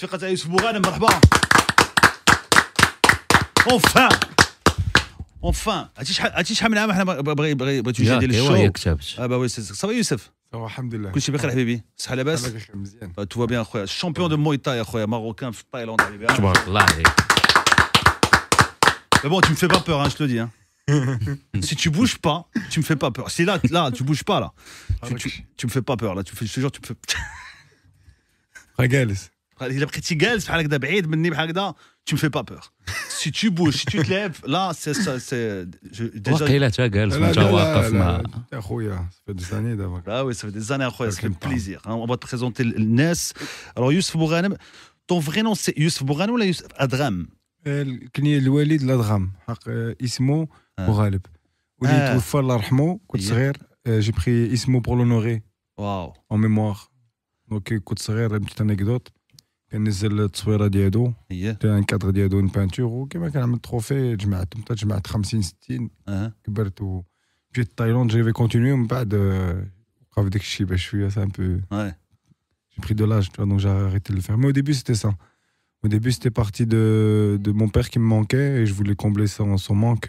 Enfin Enfin... بوغانم مرحبا اونفان اونفان عرفتي شحال من عام حنا بغي بغي Ah oui, الشو va كتبت Ça va Youssef يوسف الحمد لله كلشي Mais bon, tu me fais pas peur, hein, je te le dis. Hein. si tu bouges pas, tu me fais pas peur. Si là, là, tu bouges pas là, ah, tu, me fais pas peur là. Tu fais, je tu me fais. الا بقيتي جالس بحال هكذا بعيد مني بحال هكذا tu في با pas peur. Si tu bouges, si tu te سي là, c'est ça, تا جالس وانت واقف مع اخويا في زاني دابا اه وي سي في ديزاني اخويا سي بليزير اون با بريزونتي الناس راه يوسف بوغانم تون فري نون سي يوسف بوغانم ولا يوسف ادغام كنية الوالد لادغام حق اسمه بوغالب ولي توفى الله يرحمه كنت صغير جي بخي اسمه بور لونوري واو اون ميموار دونك كنت صغير بتيت انكدوت cadre نزل التصويره une peinture. un ديالو اون بانتور وكما كنعمل تروفي جمعت جمعت 50 60 أه. كبرت و جيت تايلاند vais كونتينيو من بعد وقف داك الشيء باش شويه سان بو j'ai pris de l'âge, donc j'ai arrêté de le faire. Mais au début, c'était ça. Au début, c'était parti de, mon père qui me manquait et je voulais combler son, manque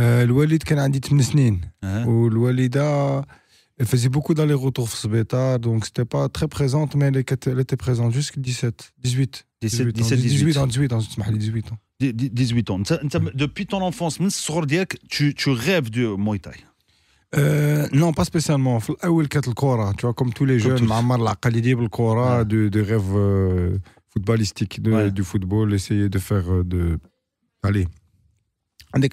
الوالد كان عندي 8 سنين والوالده Elle faisait beaucoup d'allers-retours au Sbeta, donc c'était pas très présente, mais elle était, présente jusqu'à 17, 18. 17, 17, 18 ans, 18 ans, 18 ans. 18 ans. Depuis ton enfance, tu, tu rêves du Muay Thai euh, non, pas spécialement. Awil Kat Kora, tu vois, comme tous les jeunes, Mamar la le Kora, de, euh, de rêve euh, footballistique, du football, essayer de faire euh, de. Allez,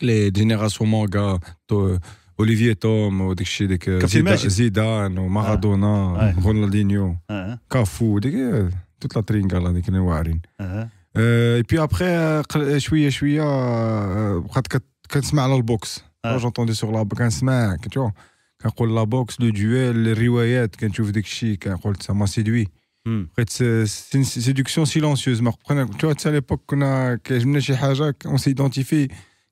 les générations manga Olivier Tom, Zidane, Maradona, ah, Ronaldinho, Kafou, ah. toute la ah. euh, Et puis après, je euh, euh, suis à la j'entendais sur la boxe, duel, les ça, m'a séduit. Hmm. C'est une séduction silencieuse, tu vois. à l'époque qu'on on s'identifie.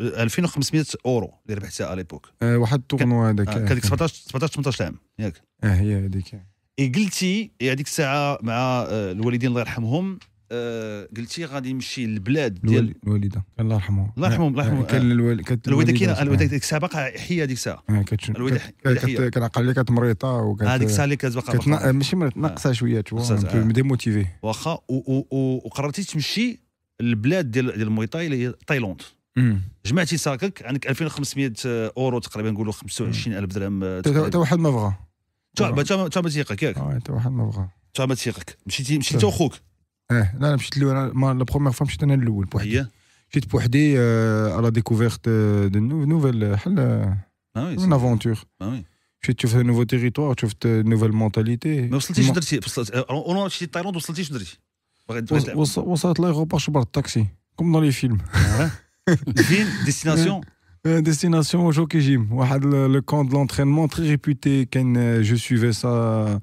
2500 اورو اللي ربحتها على ليبوك آه، واحد التورنوا هذاك كان 17 17 18 عام ياك اه هي هذيك اي قلتي هذيك الساعه مع آه، الوالدين الله يرحمهم آه، قلتي غادي نمشي للبلاد ديال الوالده الله يرحمها الله يرحمهم الله يرحمهم كان الوالده الوالده كاينه الوالده ديك الساعه باقا حيه هذيك الساعه الوالده كنعقل لي كانت مريضه وكانت هذيك الساعه اللي كانت باقا ماشي ناقصه شويه تو ديموتيفي واخا وقررتي تمشي للبلاد ديال ديال المويطاي اللي هي تايلاند جمعتي ساكك عندك 2500 اورو تقريبا نقولوا 25000 درهم آه، تا واحد ما بغى تا تا ما تيقك ياك آه، تا واحد ما بغى تا ما تيقك مشيتي مشيتي وخوك اه لا انا مشيت الاول لا بروميير فوا مشيت انا الاول بوحدي مشيت بوحدي على ديكوفيرت دو نوفيل حل اون ah افونتور آه، ah مشيت تشوف نوفو تيريتوار شفت نوفيل مونتاليتي ما وصلتيش درتي اون مشيتي تايلاند وصلتيش درتي وصلت لايغوبار شبر الطاكسي كوم دون لي فيلم Ville, destination euh, euh, Destination au Jokijim. Le camp de l'entraînement très réputé. Quand euh, je suivais ça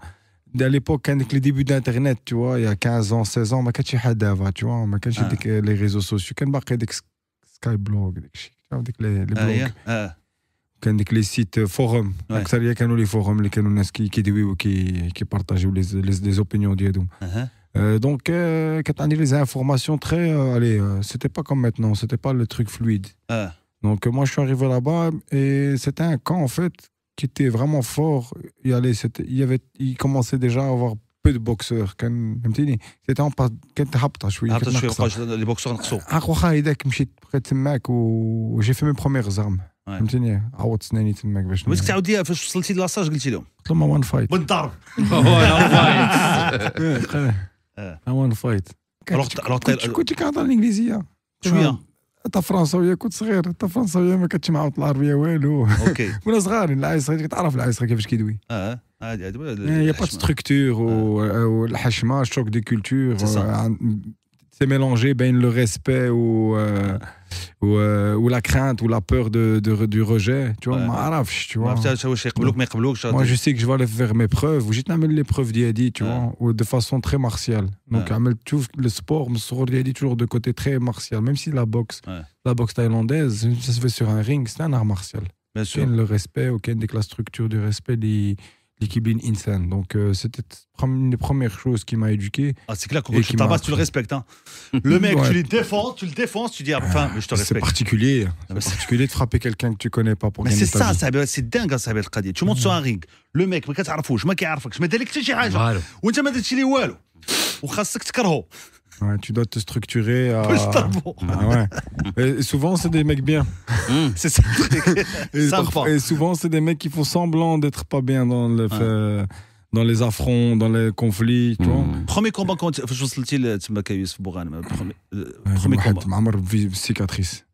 à l'époque, avec les débuts d'Internet, tu vois, il y a 15 ans, 16 ans, tu vois, ah. les réseaux sociaux. Quand il y a Skyblog, les ah, blogs. كان ديك لي سيت فوروم اكثر هي كانوا لي فوروم اللي كانوا الناس كيدويو كي كيبارطاجيو لي زوبينيون ديالهم euh, donc, quand euh, on a les informations très. Euh, allez, c'était pas comme maintenant, c'était pas le truc fluide. Ah. Donc, moi, je suis arrivé là-bas et c'était un camp, en fait, qui était vraiment fort. Il, c'était, il, y avait, il commençait déjà à avoir peu de boxeurs. C'était en que ah, Les boxeurs نقصوا. اخوخا هذاك مشيت بقيت تماك وجي في مي بروميير زارم. فهمتيني عوضت سناني تماك باش بغيتك تعاودي فاش وصلتي للاساج قلتي لهم قلت لهم وان فايت بالضرب اه وان فايت رحت رحت كنت كنهضر الانجليزيه شويه حتى فرنساويه كنت صغير حتى فرنساويه ما كنتش معاهم العربيه والو اوكي كنا صغارين العيل صغير كتعرف العايس صغير كيفاش كيدوي اه, آه، عادي عادي يا با ستركتور والحشمه شوك دي كولتور سي ميلونجي بين لو ريسبي و آه. آه، Euh, ou, la crainte ou la peur de, du rejet. Tu vois, tu vois. Moi, je sais que je vais aller faire mes preuves, un j'ai les preuves d'Yadi, tu vois, ou de façon très martiale. Donc, le sport, dit toujours de côté très martial, même si la boxe, la boxe thaïlandaise, ça se fait sur un ring, c'est un art martial. Bien sûr. Le respect, aucun avec la structure du respect, les l'équipe Donc, euh, c'était une des premières choses qui m'a éduqué. Ah, c'est clair, quand tu le respectes. Hein. Le mec, tu le défends, tu le défends, tu dis, ah, enfin, je te C'est particulier. particulier de frapper quelqu'un que tu connais pas pour Mais c'est ça, c'est dingue, hein, Tu montes sur un ring, le mec, Ouais, tu dois te structurer à. Bon. Ah ouais. et souvent, c'est des mecs bien. Hmm. C'est ça. et, souvent, c'est des mecs qui font semblant d'être pas bien dans le. Ah. dans les affronts, dans les conflits. Hmm. Premier combat quand je le Bourane. Euh, premier euh, combat. mamar cicatrice.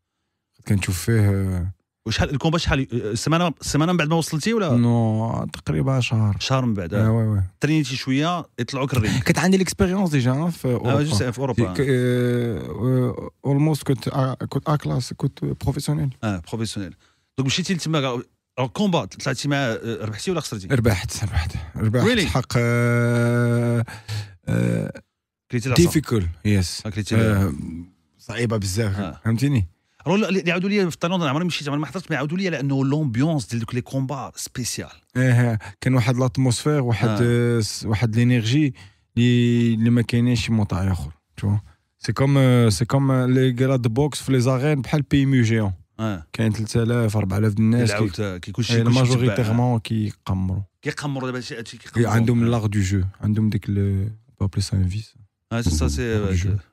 Quand tu fais euh, وشحال الكومبا شحال سمانه سمانه من بعد ما وصلتي ولا نو تقريبا شهر شهر من بعد آه، وي وي ترينيتي شويه يطلعوك الريم كانت عندي ليكسبيريونس آه، ديجا في اوروبا آه في اوروبا اولموست كنت آه، كنت ا كلاس كنت بروفيسيونيل اه بروفيسيونيل دونك مشيتي لتما الكومبا طلعتي مع ربحتي ولا خسرتي؟ ربحت ربحت ربحت really? حق كريتي ديفيكول يس صعيبه بزاف فهمتيني راه اللي يعاودوا لي في طنجه عمري مشيت عمري ما حضرت ما يعاودوا لي على انه لومبيونس ديال دوك لي كومبا سبيسيال ايه كان واحد لاتموسفير واحد آه. واحد لينيرجي اللي اللي ما كاينينش موطع اخر تو سي كوم سي كوم لي غراد بوكس في لي زارين بحال بي مي جيون آه. كاين 3000 4000 الناس كيكون شي ماجوريتيرمون كيقمروا كيقمروا دابا شي كيقمروا عندهم لاغ دو جو عندهم ديك بابلي سان فيس اه سي سا سي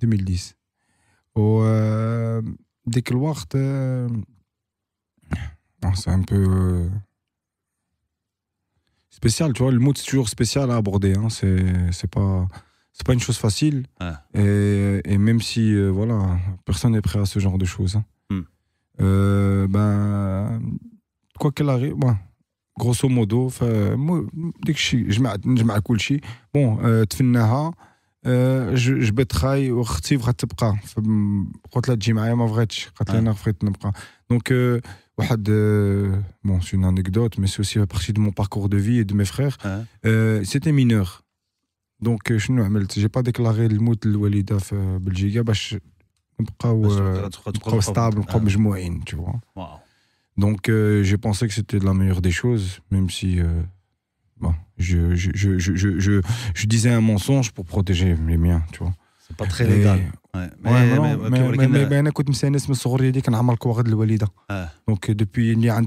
2010 hmm. hein? euh, dès que euh, ah, c'est un peu euh, spécial, tu vois, le mot c'est toujours spécial à aborder, hein, c'est pas c'est pas une chose facile. Et, même si voilà, personne n'est prêt à ce genre de choses. Hein. Hmm. ben quoi qu'elle arrive, grosso modo, moi, dès que je je m'accouche, bon, je suis très content de rester ici. J'ai fait une semaine de retraite, je suis très content de Donc, euh، une anecdote, mais c'est aussi une partie de mon parcours de vie et de mes frères, euh، c'était mineur. Donc, euh، je n'ai pas déclaré le mort de ma mère en Belgique pour qu'elle soit stable comme deux mois. Donc, j'ai pensé que c'était la meilleure des choses, même si... Bon, je, je, je, je, je disais un mensonge pour protéger les miens, tu vois. C'est pas très légal. mais Donc euh, depuis il y a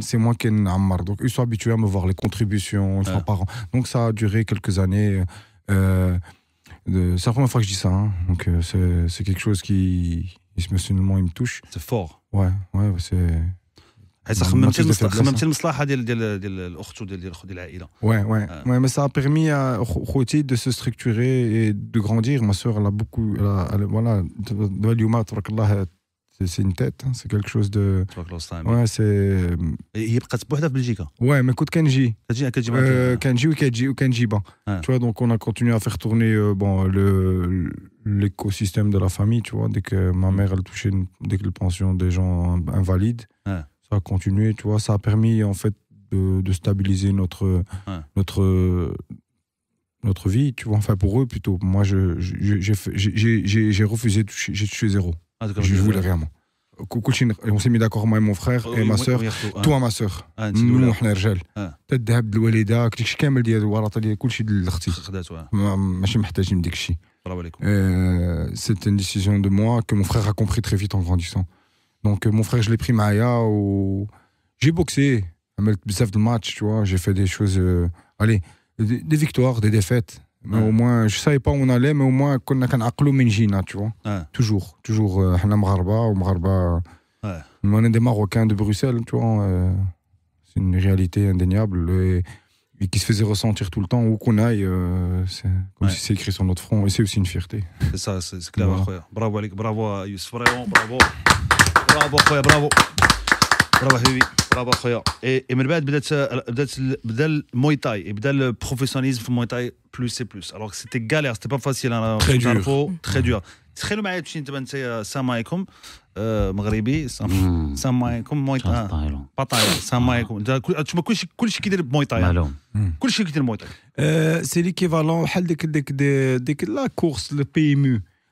c'est moi qui ai donc ils sont habitués à me voir les contributions les parents. donc ça a duré quelques années euh, c'est la première fois que je dis ça hein. donc euh, c'est quelque chose qui il me touche c'est fort ouais ouais c'est Ouais ouais ouais mais ça a permis à khoti de se structurer et de grandir ma soeur elle a beaucoup voilà de c'est une tête hein. c'est quelque chose de ouais c'est il y a pas de quoi de Kenji ouais mais coute Kenji Kenji ou Kenji ah. tu vois donc on a continué à faire tourner euh, l'écosystème de la famille tu vois dès que ma mm. mère elle touchait dès que le pension des gens invalides ah ça a continué, tu vois, ça a permis en fait de, de stabiliser notre, ouais. notre, notre vie, tu vois, enfin pour eux plutôt. Moi, j'ai refusé, j'ai tué zéro. Ah, je voulais rien, moi. On s'est mis d'accord, moi et mon frère oh, et ma soeur. Toi, ma soeur. Ah, Nous, on est رجال. تذهب للوالده كلش كامل ديال الورطه ديال كلشي ديال اختي. ماشي محتاجين داك الشيء. برافو عليكم. C'est une décision de moi que mon frère a compris très vite en grandissant. Donc, euh, mon frère, je l'ai pris Maya. Ou... J'ai boxé. match, tu vois. J'ai fait des choses. Euh, allez, des, victoires, des défaites. Mais au moins, je savais pas où on allait, mais au moins, On a qu'un aklo minjina, tu vois. Ouais. Toujours. Toujours. Euh, ouais. On est des Marocains de Bruxelles, tu vois. Euh, c'est une réalité indéniable. Et, qui se faisait ressentir tout le temps, où qu'on aille. c'est comme si écrit sur notre front. Et c'est aussi une fierté. C'est ça, c'est clair. Bravo, bravo bravo. برافو خويا برافو برافو حبيبي برافو خويا اي من بعد بدات بدات بدا الموي تاي بدا البروفيسيوناليزم في الموي تاي بلوس سي بلوس الوغ سيتي غالير سيتي با فاسيل انا تعرفوا تخي دور تخيلوا معايا تمشي انت انت السلام عليكم مغربي السلام عليكم موي تاي السلام عليكم تشوف كل شيء كيدير بموي تاي معلوم شيء كيدير بمويتاي تاي سي ليكيفالون بحال ديك ديك ديك لا كورس لو بي ام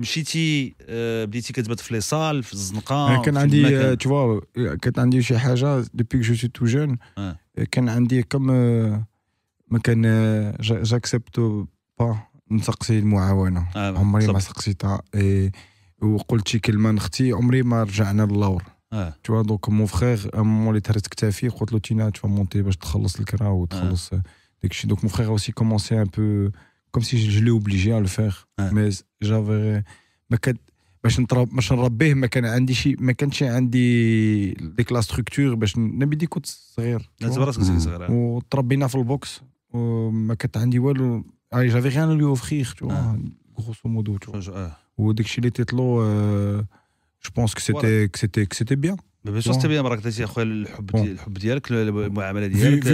مشيتي آه، بديتي كتبات في لي صال في الزنقه كان عندي تشوا آه، آه، كانت عندي شي حاجه ديبي جو سي تو جون كان عندي كم ما كان جاكسبتو با نسقسي المعاونه آه عمري ما سقسيتها إيه، وقلت شي كلمه نختي عمري ما رجعنا للور اه تشوا دونك مون فخيغ مون اللي تهرت كتافي قلت له تينا تشوا مونتي باش تخلص الكرا وتخلص آه. داكشي دونك مون فخيغ اوسي كومونسي ان بو كوم سي جو لي اوبليجي ا لو فيغ مي جافي ما كان باش نطرب باش نربيه ما كان عندي شي ما كانش عندي ديك لا ستركتور باش نبدي كنت صغير لازم راسك صغير وتربينا في البوكس وما كانت عندي والو جافي غيان لي اوفخيغ تو غروسو مودو تو وداك الشيء اللي تيطلو جو بونس كو سيتي كو سيتي كو سيتي بيان Bah, c'était bien,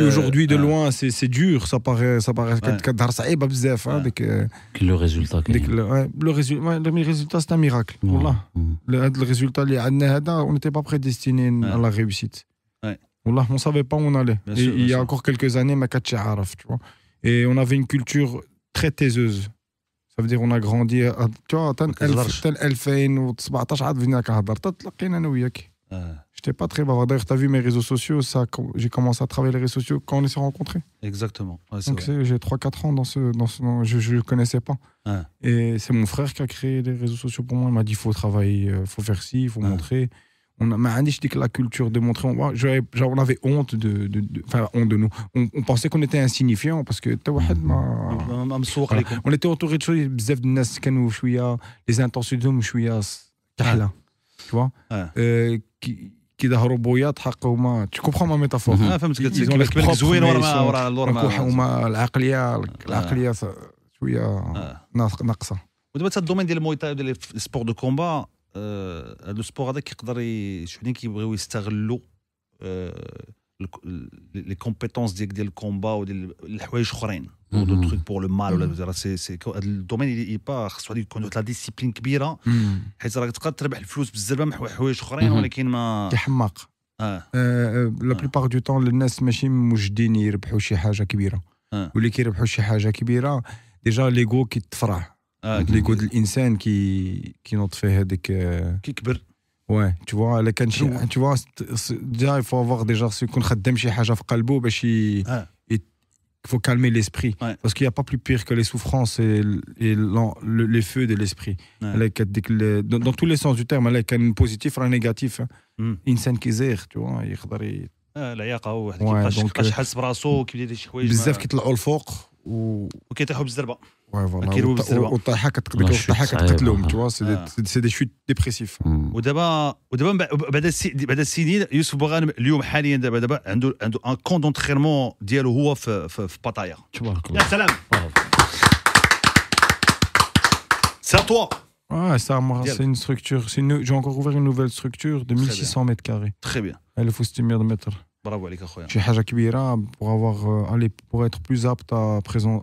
aujourd'hui de loin c'est dur ça paraît ça paraît le résultat le résultat c'est un miracle Le résultat on n'était pas prédestiné à la réussite On on savait pas où on allait il y a encore quelques années et on avait une culture très taiseuse ça veut dire qu'on a grandi tu vois 2017 J'étais pas très bavard. D'ailleurs, tu as vu mes réseaux sociaux, ça, j'ai commencé à travailler les réseaux sociaux quand on s'est rencontrés. Exactement. Donc j'ai 3-4 ans dans ce. Dans ce je ne le connaissais pas. Et c'est mon frère qui a créé les réseaux sociaux pour moi. Il m'a dit il faut travailler, il euh, faut faire ci, il faut montrer. On a mais que la culture de montrer, on, on avait honte de, enfin, honte de nous. On, pensait qu'on était insignifiant parce que on était entouré de choses, les intentions de tu vois. Euh, كي ظهروا بويات حق هما tu comprends ma métaphore اه فهمت كيبان لك زوين ورا ورا الورا هما العقليه العقليه شويه ناقصه ودابا حتى الدومين ديال المويتا ديال السبور دو كومبا هذا آه، السبور هذا كيقدر شحال كيبغيو يستغلوا آه، لي كومبيتونس ديال الكومبا وديال الحوايج اخرين ou mm -hmm. de trucs pour le mal ولا mm -hmm. c'est الدومين اللي يبا خصو هذيك تكون واحد ديسيبلين كبيره حيت راك تقدر تربح الفلوس بزاف من حوايج اخرين mm-hmm. ولكن ما تحماق لا بليبار دو طون الناس ماشي موجدين يربحوا شي حاجه كبيره آه. واللي كيربحوا شي حاجه كبيره ديجا ليغو كيتفرع آه، ليغو الانسان كي كينوض فيه هذيك آه، كيكبر واه تو فوا الا كان شي تو فوا ديجا يفو افواغ ديجا خصو يكون خدام شي حاجه في قلبه باش ي... آه. faut calmer l'esprit. Ouais. Parce qu'il n'y a pas plus pire que les souffrances et, et le, les feux de l'esprit. Ouais. Dans, dans, tous les sens du terme, il y a un positif ou un négatif. Insan hein. hmm. qui zère, tu vois. Il لا يقع واحد كيبقى شحال براسو كيبدا يدير شي حوايج بزاف كيطلعوا الفوق و... وكيطيحوا بالزربه c'est des chutes dépressives. ودابا ودابا بعد c'est une structure. J'ai encore ouvert une nouvelle structure de 1600 mètres carrés. Très bien. Elle faut de mètres. Bravo, les pour, euh, pour être plus apte à, présenter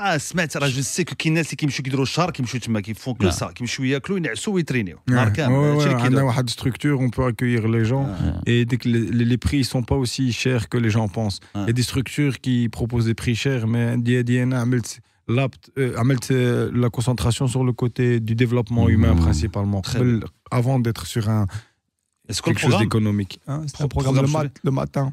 Ah, c'est vrai, je sais que les gens qui vont qui vont se faire qui vont t'emmener, qui que ça, qui vont شويه, qui mangent, ils n'assent, ils traînent. Marcam, il y a une un où on peut accueillir les gens et les prix ne sont pas aussi chers que les gens pensent. Il y a des structures qui proposent des prix chers mais diana a fait l'a fait la concentration sur le côté du développement mm-hmm. humain principalement avant d'être sur un quelque chose d'économique. Hein, c'est le matin.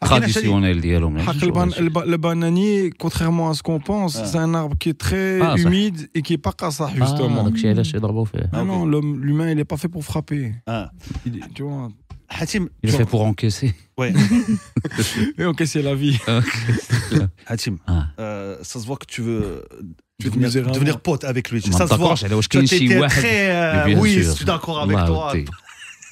Traditionnel, Le bananier, contrairement à ce qu'on pense, ah. c'est un arbre qui est très ah, humide et qui est pas cassé, ah, justement. Ah non, l'humain, il n'est pas fait pour frapper. Tu vois Hatim, il est fait pour encaisser. Ouais. Et encaisser la vie. Hatim, euh, ça se voit que tu veux devenir, pote avec lui. Ça se voit. Tu es très. Euh, oui, je suis d'accord avec toi.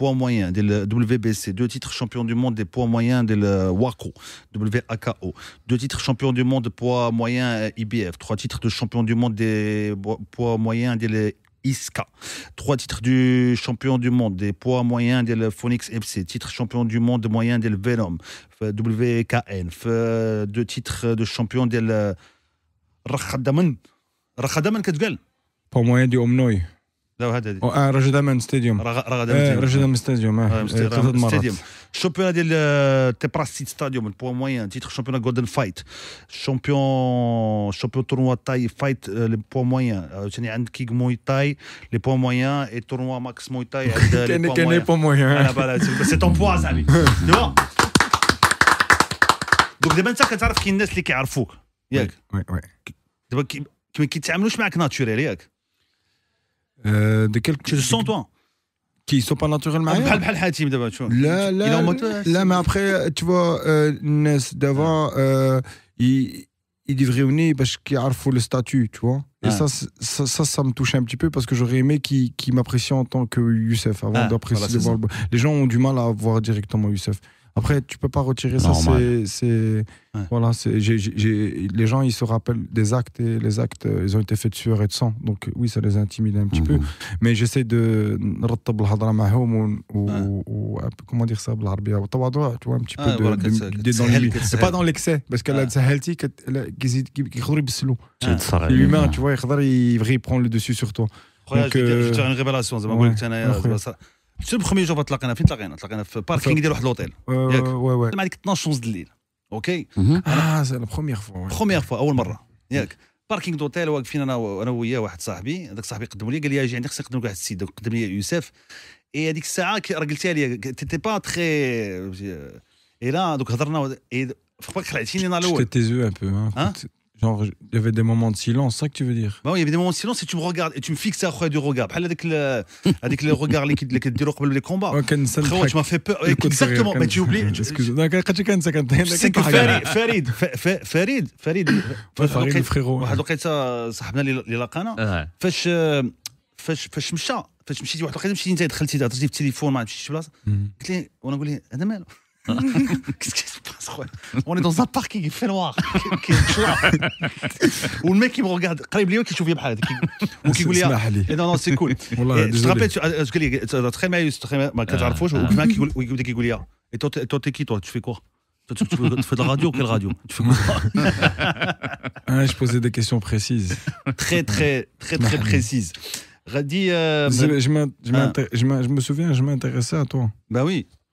poids moyen la WBC, deux titres champion du monde des poids moyens de WACO, WAKO, deux titres champion du monde poids moyen euh, IBF, trois titres de champion du monde des poids moyens del Iska. Trois titres du champion du monde des poids moyens de Phoenix FC. Titre champion du monde moyen de Venom, WKN. Euh, deux titres de champion de Rakhadaman. Rachadaman qu'est-ce Poids moyen du Omnoy wa hada stadium ra stadium Championnat de euh, shop stadium le poids moyen titre championnat golden fight champion champion tournoi thai fight euh, le poids moyen c'est euh, and kick thai le poids moyen et tournoi max muay thai le poids moyen c'est ton poids zali. Donc donc demain ça que a les gens li kayعرفouk yak ouais ouais tu mais tu faamlouch ma'a naturellement yak euh, de quelque chose. Sans toi qui sont pas naturellement là, là, là, mais après tu vois euh, Nes d'avant ah. euh, il ils, venir parce qu'ils savent le statut tu vois et ah. ça, ça, ça, me touche un petit peu parce que j'aurais aimé qu'ils m'apprécie m'apprécient en tant que Youssef avant ah, d'apprécier les gens ont du mal à voir directement Youssef après, tu peux pas retirer ça. C'est, voilà, c'est, les gens, ils se rappellent des actes et les actes, euh, ils ont été faits de sueur et de sang. Donc oui, ça les intimide un petit mhm. peu. Mais j'essaie de ou, euh, comment dire ça, tu vois un petit ah, peu C'est pas dans l'excès, parce que là, c'est l'humain, tu vois, il prend le dessus sur toi. Donc, euh... une révélation. شو بخومي جوب تلاقينا فين تلاقينا تلاقينا في باركينغ ديال واحد لوطيل ياك آه، وي وي مع ديك 12 ونص الليل اوكي اه سي لا بروميير فوا بروميير فوا اول مره ياك باركينغ دوتيل واقفين انا انا وياه واحد صاحبي هذاك صاحبي قدم لي قال لي اجي عندي خصني نقدم لك واحد السيد قدم لي يوسف اي هذيك الساعه رجلتها لي تي تي با تخي اي لا دوك هضرنا اي فوق خلعتيني انا الاول تي تي زو ان بو Genre, il y avait des moments de silence, c'est ça que tu veux dire oui, il y avait des moments de silence et tu me regardes et tu me fixes après du regard. Avec le, regard les combats. tu m'as peur. Exactement, mais tu oublies. que Farid, Farid, Farid, Farid. je Qu'est-ce qui se passe quoi On est dans un parking, il fait noir. Ou le mec qui me regarde, قريب qui يشوفني بحال هذاك وكيقول لي non non c'est cool. Je te rappelle parce euh, que les très mal très mal ما كتعرفوش وكما كيقول ويبدا كيقول لي et toi toi t'es qui toi tu fais quoi tu, tu, tu, fais de la radio Quelle radio tu fais ah, Je posais des questions précises. Très, très, très, très précises. Radis, euh, je, je, ah. je, je me souviens, je m'intéressais à toi. Bah oui.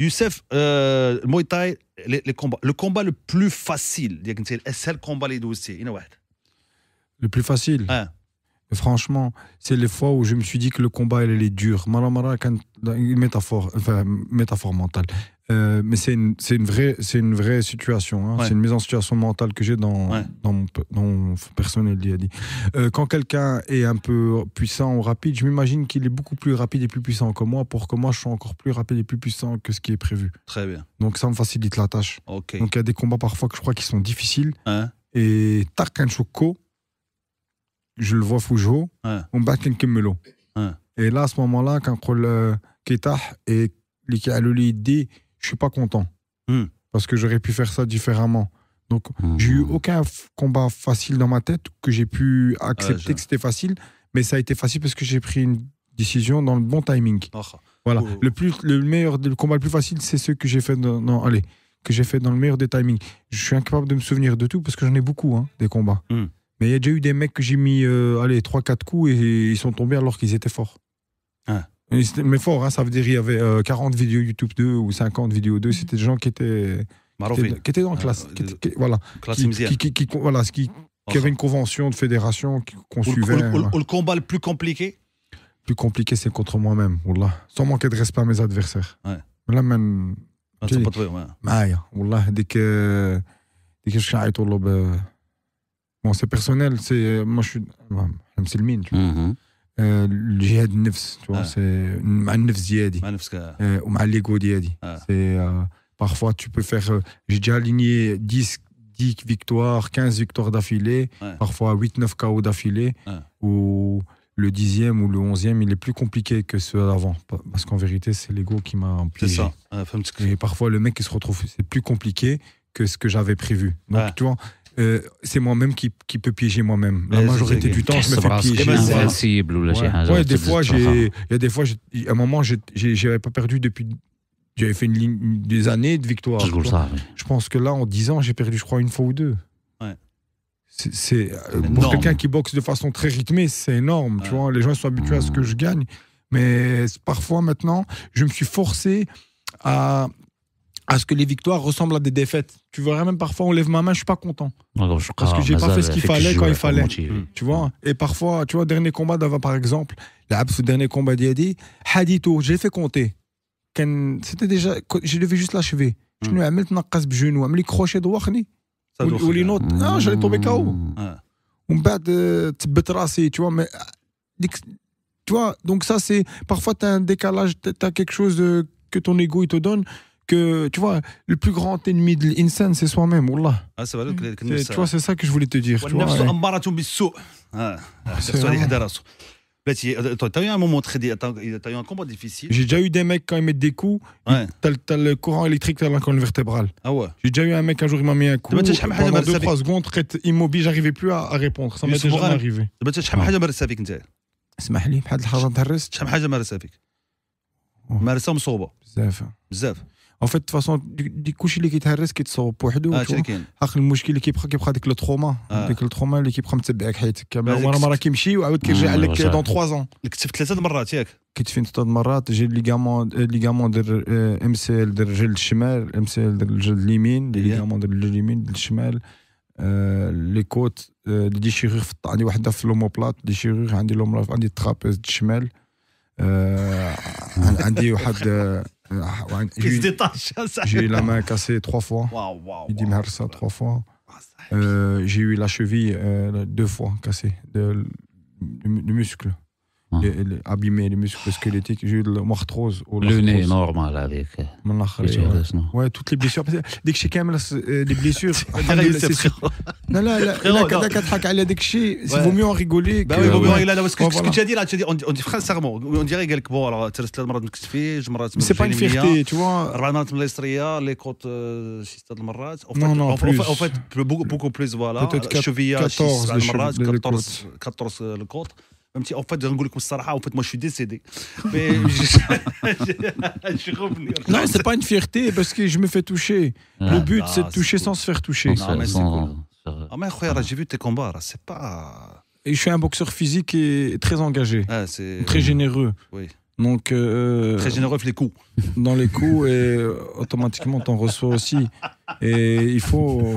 Youssef, euh, Muay les, combats. le combat le plus facile, c'est le combat les Le plus facile hein. Franchement, c'est les fois où je me suis dit que le combat, il est dur. Malamara, une métaphore, enfin, métaphore mentale. Euh, mais c'est une, une, vraie, une vraie situation. Hein. C'est une mise en situation mentale que j'ai dans, dans, mon, dans, mon, personnel dit euh, quand quelqu'un est un peu puissant ou rapide, je m'imagine qu'il est beaucoup plus rapide et plus puissant que moi pour que moi je sois encore plus rapide et plus puissant que ce qui est prévu. Très bien. Donc ça me facilite la tâche. Donc il y a des combats parfois que je crois qui sont difficiles. Hein. et Tarkan Choco, je le vois Foujo, hein. on bat Kimmelo. Et là, à ce moment-là, quand Kitah et Likaloli dit je suis pas content. Hmm. Parce que j'aurais pu faire ça différemment. Donc, hmm. j'ai eu aucun combat facile dans ma tête que j'ai pu accepter que c'était facile, mais ça a été facile parce que j'ai pris une décision dans le bon timing. Ah, ah. Voilà. Oh. Le, plus, le meilleur, le combat le plus facile, c'est ce que j'ai fait dans, non, allez, que j'ai fait dans le meilleur des timings. Je suis incapable de me souvenir de tout parce que j'en ai beaucoup, hein, des combats. Hmm. Mais il y a déjà eu des mecs que j'ai mis, euh, allez, 3-4 coups et, ils sont tombés alors qu'ils étaient forts. Ah. Mais fort, hein, ça veut dire il y avait 40 euh, vidéos YouTube 2 ou 50 vidéos 2, c'était des gens qui étaient, qui étaient, dans la euh, classe. Qui qui, voilà, qui, qui, avait une convention de fédération qu'on suivait. Le, combat le plus compliqué Plus compliqué, c'est contre moi-même, Sans manquer de respect à mes adversaires. Ouais. Là, même. Ah, wallah, dès que. Dès que je suis ben, Bon, c'est personnel, c'est. Moi, je suis. C'est le mine, tu vois. Mm-hmm. الجهاد النفس مع النفس ديالي ومع parfois tu peux faire j'ai déjà aligné 10 10 victoires 15 victoires d'affilée parfois 8 9 KO d'affilée ou le 10 10e ou le 11e il est plus compliqué que ceux d'avant. Parce qu'en vérité, c'est l'ego qui m'a C'est Ça. Et parfois, le mec, il se retrouve. C'est plus compliqué que ce que j'avais prévu. Donc, tu vois, euh, c'est moi-même qui, qui peux piéger moi-même. La majorité du temps, je me fais piéger. Ouais. ouais, des fois, j'ai, il y a des fois, à un moment, j'avais pas perdu depuis. J'avais fait une ligne, des années de victoire. Je, ça, je pense que là, en 10 ans, j'ai perdu, je crois, une fois ou deux. Euh, c'est, pour quelqu'un qui boxe de façon très rythmée, c'est énorme. Tu vois, les gens sont habitués à ce que je gagne. Mais parfois, maintenant, je me suis forcé à à ce que les victoires ressemblent à des défaites. Tu vois, même parfois, on lève ma main, je suis pas content. je parce que j'ai pas fait ce qu'il fallait quand il fallait. Hmm. Tu vois Et parfois, tu vois, dernier combat d'avant, par exemple, le dernier combat d'Yadi, Hadito, j'ai fait compter. C'était déjà, J'ai devais juste l'achever. Je lui ai mis genou, je crochet de Ou les notes, non, j'allais tomber KO. On bat, tu vois, mais. Ah, tu vois, donc ça, c'est. Parfois, tu as un décalage, tu as quelque chose euh, que ton ego, il te donne que tu vois le plus grand ennemi de l'insan c'est soi-même wallah ah, mm. tu vois c'est ça que je voulais te dire tu vois ah, ah, T'as eu un moment très. T'as eu un combat difficile. J'ai déjà eu des mecs quand ils mettent des coups. Ouais. T'as le courant électrique, t'as la colonne vertébrale. Ah ouais. J'ai déjà eu un mec un jour, il m'a mis un coup. Pendant 2-3 secondes, traite immobile, j'arrivais plus à, à répondre. Ça m'était jamais arrivé. شحال حاجه مارستها فيك انت؟ اسمح لي بحال الحاجه تهرست شحال حاجه مارستها فيك؟ مارستها مصوبه بزاف بزاف اون فيت فاسون دي كلشي اللي كيتهرس كيتصوب بوحدو اخر المشكل اللي كيبقى كيبقى ديك لو تروما ديك لو تروما اللي كيبقى متبعك حياتك كامل مره مره كيمشي وعاود كيرجع لك دون 3 زون كتفت ثلاثه مرات ياك كتفين ثلاث مرات جي ليغامون ليغامون دير ام سي ال دير الجلد الشمال ام سي ال دير الجلد اليمين ليغامون دير الجلد اليمين الشمال لي كوت دي شيغيغ عندي وحده في لوموبلات دي شيغيغ عندي لوموبلات عندي ترابيز الشمال عندي واحد Ah, il se détache. Hein, j'ai eu la main cassée trois fois. Wow, wow, il dit wow, ça trois fois. Ah, euh, j'ai eu la cheville euh, deux fois cassée, de, de, de muscle. Hein. abîmer les muscles squelettiques. J'ai eu de l'arthrose. Le nez normal avec. Euh, ouais, toutes les blessures. Dès que j'ai quand même euh, des blessures. Euh, non, c'est vaut mieux en rigoler. Bah oui, vaut mieux rigoler. Parce que ce tu as dit là, on dirait bon, C'est pas une fierté, Les côtes, En fait, beaucoup plus, voilà. Peut-être 14 le côte même si, en fait, moi, je suis décédé. Mais je, suis revenu. Non, c'est pas une fierté parce que je me fais toucher. Le but, ah, c'est de toucher sans se faire toucher. ah mais c'est Ah, mais j'ai vu tes combats, c'est pas. Et je suis un boxeur physique et très engagé. Ah, très généreux. Oui. Donc, euh, euh, Très généreux les coups. Dans les coups, et automatiquement, tu en reçois aussi. Et il faut.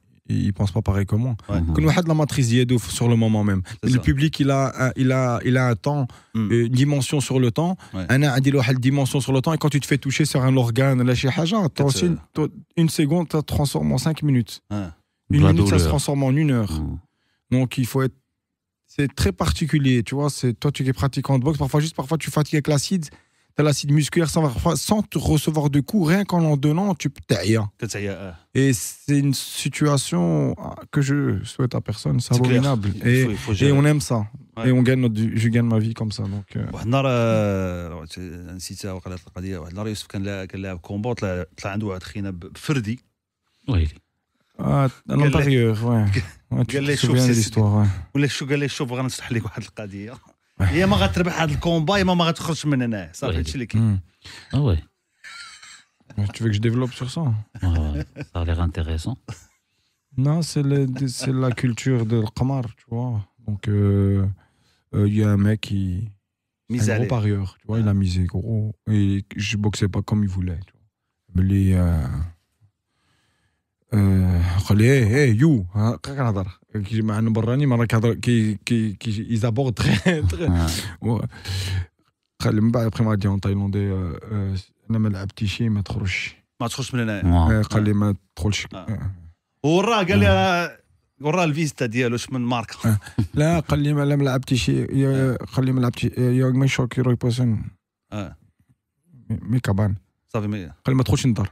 ils pensent pas pareil que moi. nous de la matrice sur le moment même. le public, il a, un, il a, il a un temps, mm. euh, une dimension sur le temps. Un a une dimension sur le temps. Et quand tu te fais toucher sur un organe, là, euh, une seconde, ça transforme en cinq minutes. Une minute, ça se transforme en une heure. Mm. Donc, il faut être. C'est très particulier, tu vois. C'est toi, tu es pratiquant de boxe. Parfois, juste parfois, tu fatigues avec l'acide t'as l'acide musculaire sans, recevoir de coups, rien qu'en en donnant, tu peux hein. euh. Et c'est une situation ah, que je souhaite à personne, c'est abominable. Et, on aime ça. Et on gagne je gagne ma vie comme ça. Donc, Oui. Ah, يا ما غتربح هذا الكومبا يا ما غتخرج من هنا صافي هادشي اللي كاين اه وي Tu veux que je développe sur ça Ça a l'air intéressant. Non, c'est la culture de Qamar, tu vois. Donc, il euh, euh, y a un mec qui. Mise un gros parieur, tu vois, ah. il a misé gros. Et je boxais pas comme il voulait. Tu vois. Mais les. Euh, آه، قال لي ايه ايه يو كنهضر كيجي مع انه براني مره كيهضر كي كي كي ايزابور تخي آه. قال من بعد بقي ما ديون تايلاندي آه، انا ما لعبتش شي ما تخرجش ما تخرجش من هنا قال لي ما تدخلش وراه قال لي وراه الفيستا ديالو اش من ماركه لا قال لي ما لعبتي شي قال لي ما لعبتش يوغ ما شوكي روي بوسن مي كابان صافي قال لي ما تدخلش الدار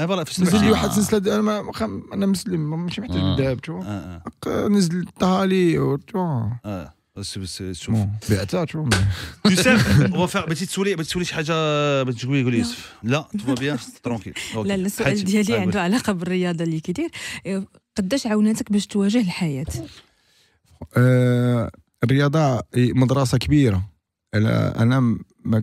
أه، فوالا فاش نزل لي واحد آه. سلسله انا ما خم... انا مسلم ماشي محتاج آه. الذهب تو نزل طهالي تو شوف بعتها تو يوسف وفاء بغيتي تسولي تسولي شي حاجه تقولي قولي يوسف لا تو بيان ترونكيل لا السؤال ديالي عنده علاقه بالرياضه اللي كيدير قداش عاوناتك باش تواجه الحياه الرياضه مدرسه كبيره انا ما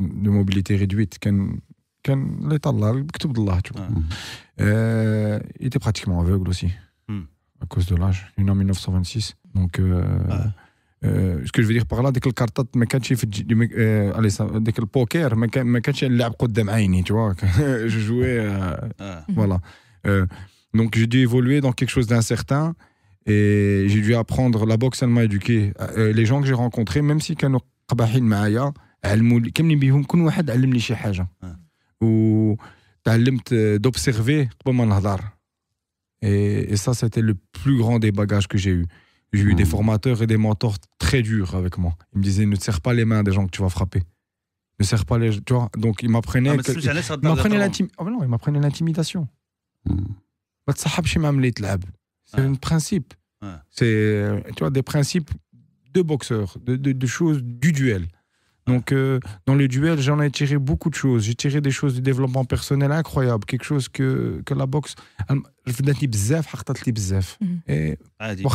de mobilité réduite, qu'un qu'un l'état l'a, que Allah Il était pratiquement aveugle aussi, hmm. à cause de l'âge. Il est en 1926, euh, ah. euh, ce que je veux dire par là, dès que le mais quest il euh, allez, poker, mais est tu vois Je jouais, ah. voilà. Donc j'ai dû évoluer dans quelque chose d'incertain et j'ai dû apprendre la boxe. J'ai même éduqué les gens que j'ai rencontrés, même si qu'un rabahin là. Et, ça, c'était le plus grand des bagages que j'ai eu. J'ai eu des hmm. formateurs et des mentors très durs avec moi. Ils me disaient ne te serre pas les mains des gens que tu vas frapper. Ne serre pas les. Tu vois Donc, ils m'apprenaient. Ah, ah, ils m'apprenaient l'intimidation. Hmm. C'est un principe. C'est euh, tu vois, des principes de boxeurs, de, de, de choses du duel. Donc, euh, dans le duel, j'en ai tiré beaucoup de choses. J'ai tiré des choses du développement personnel incroyable, quelque chose que, que la boxe. je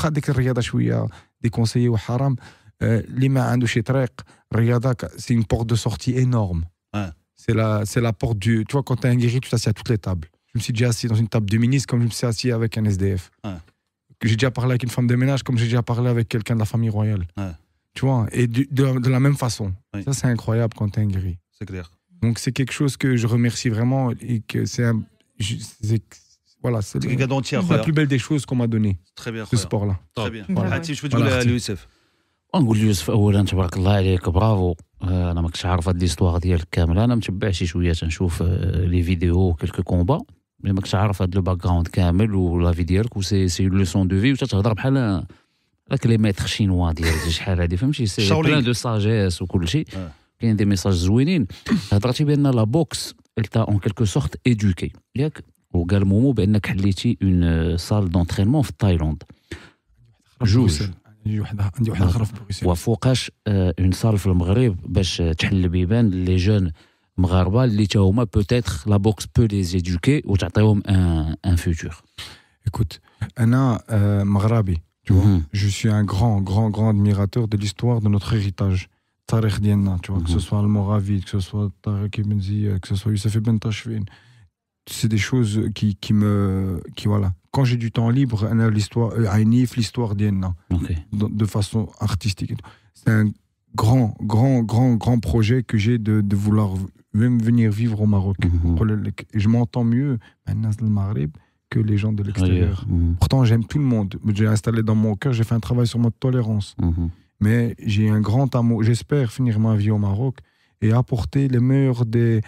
des des au haram l'Imam euh, c'est une porte de sortie énorme c'est la c'est la porte du tu vois quand t'es un guéri tu t'assieds à toutes les tables je me suis déjà assis dans une table de ministre comme je me suis assis avec un SDF j'ai déjà parlé avec une femme de ménage comme j'ai déjà parlé avec quelqu'un de la famille royale tu vois, et de, de, de, la même façon. Oui. Ça, c'est incroyable quand tu es un guerrier. C'est clair. Donc, c'est quelque chose que je remercie vraiment et que c'est un. Je, voilà, c'est la, la plus belle des choses qu'on m'a donné. Très bien. Ce sport-là. Très bien. Ah, voilà. je peux voilà. dire Youssef. ونقول ليوسف اولا تبارك الله عليك برافو انا ما كنتش عارف هاد ليستوار ديالك كامله انا متبع شي شويه تنشوف لي فيديو كلكو كومبا مي ما كنتش عارف هاد لو باك جراوند كامل ولا في ديالك وسي سي لوسون دو في وتتهضر بحال لي الكلمات شينوا ديال شحال هذه فهمتي سي بلان دو ساجيس وكل شيء كاين دي ميساج زوينين هضرتي بان لا بوكس التا اون كيلكو سورت ايدوكي ياك وقال مومو بانك حليتي اون سال دونترينمون في تايلاند جوج عندي واحد عندي واحد اخر في بروكسل وفوقاش اون سال في المغرب باش تحل بيبان لي جون مغاربه اللي تا هما بوتيتر لا بوكس بو لي زيدوكي وتعطيهم ان فيوتور ايكوت انا مغربي Tu vois, hmm. je suis un grand, grand, grand admirateur de l'histoire de notre héritage. Tarek tu vois, que ce hmm. soit Al-Moravid, que ce soit Tarek Ibn que ce soit Youssef Ibn C'est des choses qui, qui me. Qui, voilà. Quand j'ai du temps libre, l'histoire, euh, l'histoire Dienna, de, façon artistique. C'est un grand, grand, grand, grand projet que j'ai de, vouloir même venir vivre au Maroc. Hmm. je m'entends mieux. le que les gens de l'extérieur. Mhm. Pourtant, j'aime tout le monde. J'ai installé dans mon cœur, j'ai fait un travail sur ma tolérance. Mhm. Mais j'ai un grand amour. J'espère finir ma vie au Maroc et apporter les meilleures des,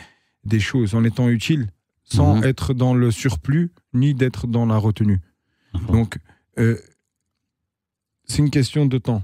choses en étant utile, sans mhm. être dans le surplus ni d'être dans la retenue. Donc, euh, c'est une question de temps.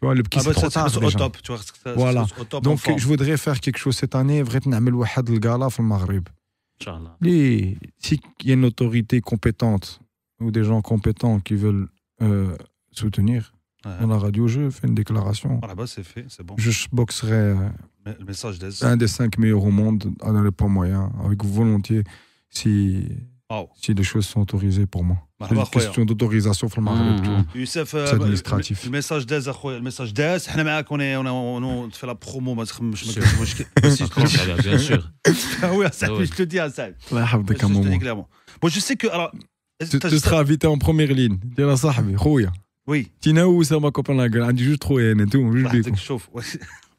Tu vois, le petit voilà. Donc je voudrais faire quelque chose cette année, vrai si il y a une autorité compétente ou des gens compétents qui veulent euh, soutenir on dans la radio, je fais une déclaration. là-bas, c'est fait, c'est bon. Je boxerai euh, un des cinq meilleurs au monde dans le pas moyen, avec volontiers, si Oh. Si les choses sont autorisées pour moi. C'est bah, bah, une question d'autorisation mm-hmm. C'est euh, administratif. Le message d'Az, le message on, est, avec on fait la promo, bien sûr. je te dis, hein, je sais que. Alors, tu, seras invité en première ligne. Oui. Tu où ma copine, la juste trop et tout.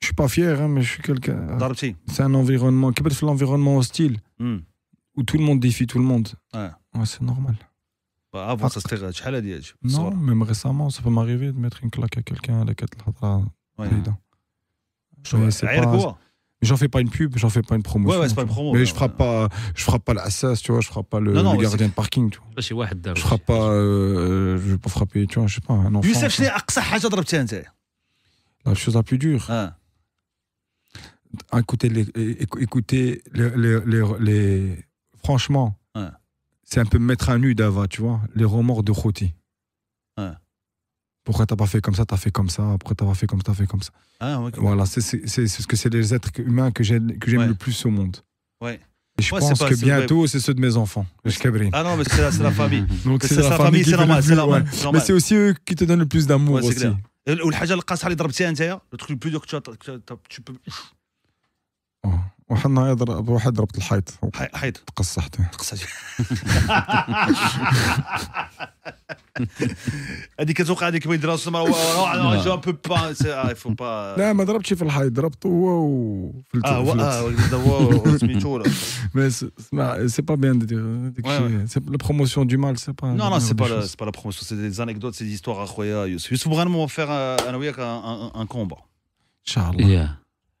Je suis pas fier, hein, mais je suis quelqu'un. Euh, c'est un environnement. Qu'est-ce l'environnement hostile hmm. où tout le monde défie tout le monde. c'est normal. Bah, avant, ça Non, même récemment, ça peut m'arriver de mettre une claque à quelqu'un à la quête J'en fais pas une pub, j'en fais pas une promotion. promo. Mais je frappe pas, je frappe pas l'assas, tu vois, je frappe pas le, gardien de parking, tu vois. Je frappe pas, euh, je vais pas frapper, tu vois, je sais pas, un enfant. la chose la plus dure écoutez les, écoutez les, les, franchement, c'est un peu mettre à nu d'Ava, tu vois, les remords de Khouti. Pourquoi t'as pas fait comme ça, t'as fait comme ça, pourquoi t'as pas fait comme ça, t'as fait comme ça. Ah, voilà, c'est ce que c'est les êtres humains que j'aime le plus au monde. Ouais. Et je pense que bientôt, c'est ceux de mes enfants. Ah non, mais c'est la, famille. Donc c'est la, famille, c'est normal, plus, normal, Mais c'est aussi eux qui te donnent le plus d'amour aussi. Hein, le truc le plus dur que tu peux وحنا يضرب واحد ضربت الحيط حيط تقصحته تقصحته هذيك كتوقع هذيك ما يديرها ما جو بو با فو با آه، لا ما ضربتش في الحيط ضربت هو وفلت اه هو آه، سميتو بس اسمع سي با بيان ديك الشيء لا بروموسيون دو مال سي با نو نو سي با سي با لا بروموسيون سي دي زانيكدوت سي دي اخويا يوسف يوسف بغينا نوفير انا وياك ان كومبا ان شاء الله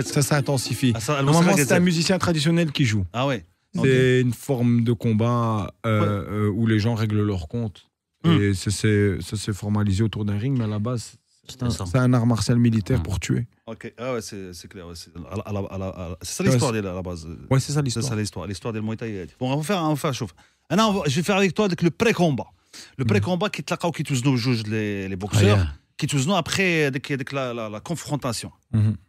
ça s'intensifie. Ah, Normalement, c'est un musicien traditionnel qui joue. Ah ouais. C'est une forme de combat euh, euh, où les gens règlent leur compte. Hmm. Et ça s'est formalisé autour d'un ring, mais à la base, c'est un, art martial militaire ah. pour tuer. Ok, ah ouais, c'est clair. c'est ça l'histoire à la base. Ouais, c'est ça l'histoire. C'est ça l'histoire. L'histoire des Muay Bon, on va faire, un va Maintenant, je vais faire avec toi le pré-combat. Le hmm. pré-combat qui te qui tous nos juges, les boxeurs. Ah, qui non après la, confrontation.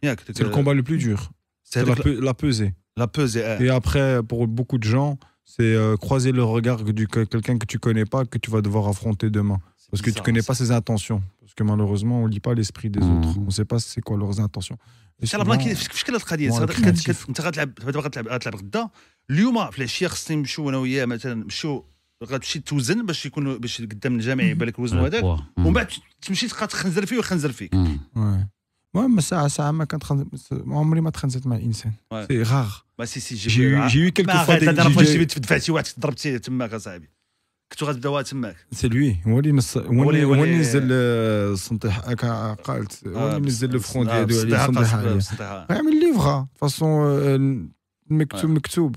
c'est le combat le plus dur. C'est la, pesée. La pesée. Et après, pour beaucoup de gens, c'est croiser le regard de quelqu'un que tu connais pas, que tu vas devoir affronter demain. Parce que tu connais pas ses intentions. Parce que malheureusement, on lit pas l'esprit des autres. On sait pas c'est quoi leurs intentions. غتمشي توزن باش يكون باش قدام الجامع يبان لك الوزن هذاك ومن بعد تمشي تبقى تخنزر فيه ويخنزر فيك المهم ساعة ساعة ما كنت خنزل... عمري ما تخنزلت مع انسان سي غاغ سي سي جي جي كيلكو فوا دي جي جي جي دفعتي واحد ضربتيه تماك اصاحبي غتبدا غتبداوها تماك سي لوي هو اللي نص هو اللي هو اللي نزل الصنطيحة آه، هكا قالت هو آه، اللي نزل لو فرون ديالو عليه السنطيح يعمل ليفغا فاسون آه، مكتوب مكتوب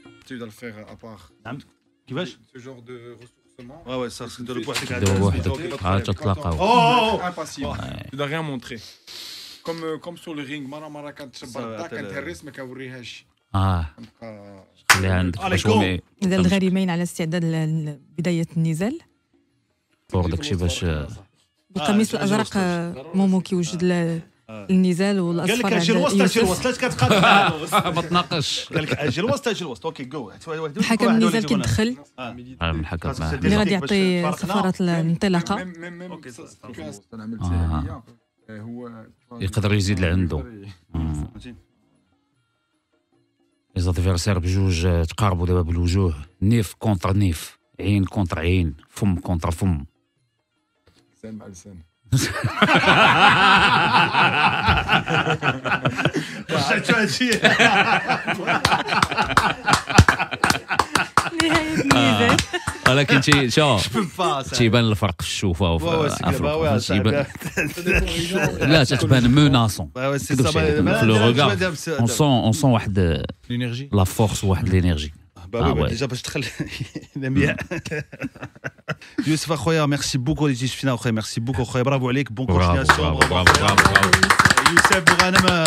Tu dois le faire à part. ressourcement. Ouais, ouais, ça, c'est de le poids, c'est ah, oh, oh, oh. Impassible. Tu n'as rien montré. Euh, comme, sur le ring, Mara Mara, quand tu faire. اذا الغالي ماين على استعداد pour النزال فور داكشي آه. النزال والاصفر قال لك اجي الوسط اجي الوسط علاش كتقاتل ما تناقش قال لك اجي الوسط اجي الوسط اوكي جو حكم النزال كيدخل آه. آه، من حكم اللي غادي يعطي صفاره الانطلاقه هو يقدر يزيد لعنده لي زادفيرسير بجوج تقاربوا دابا بالوجوه نيف كونتر نيف عين كونتر عين فم كونتر فم لسان مع لسان Başlatıyor acıyı. نهاية ولكن تي شوف تيبان الفرق في الشوفه وفي افريقيا تيبان لا تتبان موناسون في لو ريغار اون سون اون سون واحد لا فورس واحد لينيرجي Bah, ah bah, ouais. déjà, parce que il aime hmm. bien. Youssef Akhoya, merci beaucoup, les Tisfina Akhoya, merci beaucoup, Akhoya, bravo عليك, bon continuation. Bravo, bravo, bravo. Youssef Bourhanam. Euh,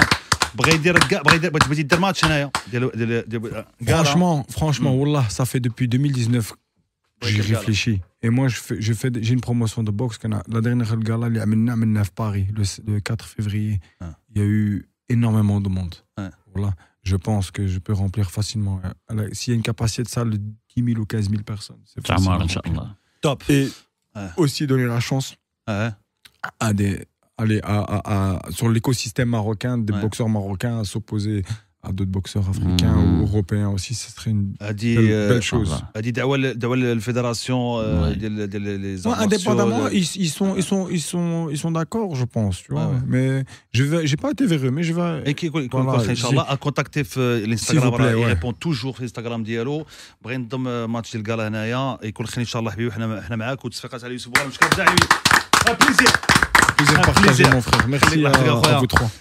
euh, franchement, franchement, hmm. Wallah, ça fait depuis 2019 que j'y réfléchis. Et moi, j'ai fais, j'ai une promotion de boxe. La dernière gala, elle est à Paris, le, 4 février. Ah. Il y a eu énormément de monde. Voilà. Ah je pense que je peux remplir facilement. Hein. S'il y a une capacité de salle de 10 000 ou 15 000 personnes, c'est Top. Et aussi donner la chance à des, allez, à, à, sur l'écosystème marocain, des boxeurs marocains à s'opposer à d'autres boxeurs africains ou hmm. européens aussi, ce serait une belle, A dit euh, chose. la fédération euh, des, ils, sont, ils sont, ils sont, ils sont d'accord, je pense. Tu vois, Mais je n'ai pas été véreux, mais je vais. Et à contacter euh, l'Instagram, il répond toujours Instagram vous